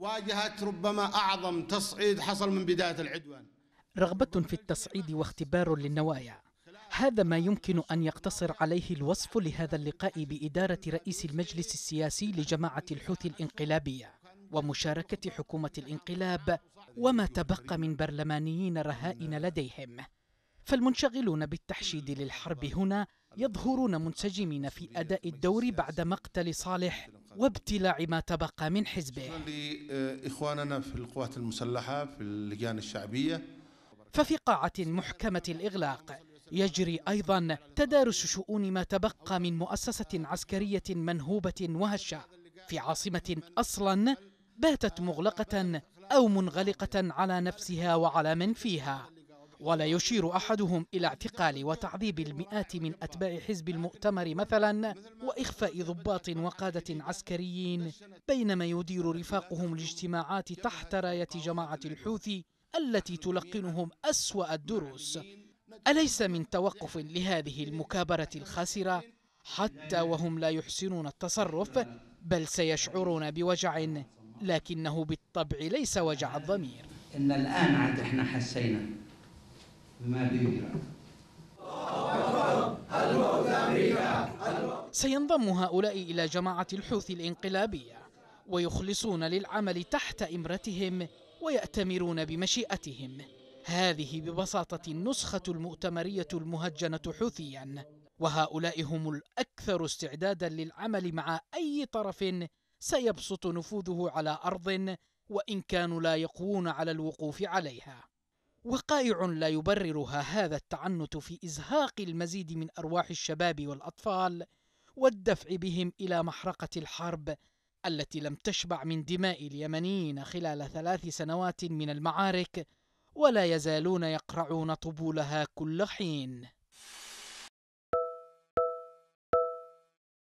واجهت ربما أعظم تصعيد حصل من بداية العدوان رغبة في التصعيد واختبار للنوايا هذا ما يمكن أن يقتصر عليه الوصف لهذا اللقاء بإدارة رئيس المجلس السياسي لجماعة الحوثي الانقلابية ومشاركة حكومة الانقلاب وما تبقى من برلمانيين رهائن لديهم فالمنشغلون بالتحشيد للحرب هنا يظهرون منسجمين في أداء الدور بعد مقتل صالح وابتلاع ما تبقى من حزبه لإخواننا في القوات المسلحة في اللجان الشعبية ففي قاعة محكمة الإغلاق يجري أيضا تدارس شؤون ما تبقى من مؤسسة عسكرية منهوبة وهشة في عاصمة أصلا باتت مغلقة أو منغلقة على نفسها وعلى من فيها ولا يشير أحدهم إلى اعتقال وتعذيب المئات من أتباع حزب المؤتمر مثلا وإخفاء ضباط وقادة عسكريين بينما يدير رفاقهم الاجتماعات تحت راية جماعة الحوثي التي تلقنهم أسوأ الدروس أليس من توقف لهذه المكابرة الخاسرة حتى وهم لا يحسنون التصرف بل سيشعرون بوجع لكنه بالطبع ليس وجع الضمير إن الآن عاد إحنا حسينا سينضم هؤلاء إلى جماعة الحوثي الإنقلابية ويخلصون للعمل تحت إمرتهم ويأتمرون بمشيئتهم هذه ببساطة النسخة المؤتمرية المهجنة حوثيا وهؤلاء هم الأكثر استعدادا للعمل مع أي طرف سيبسط نفوذه على أرض وإن كانوا لا يقوون على الوقوف عليها وقائع لا يبررها هذا التعنت في ازهاق المزيد من ارواح الشباب والاطفال والدفع بهم الى محرقه الحرب التي لم تشبع من دماء اليمنيين خلال ثلاث سنوات من المعارك ولا يزالون يقرعون طبولها كل حين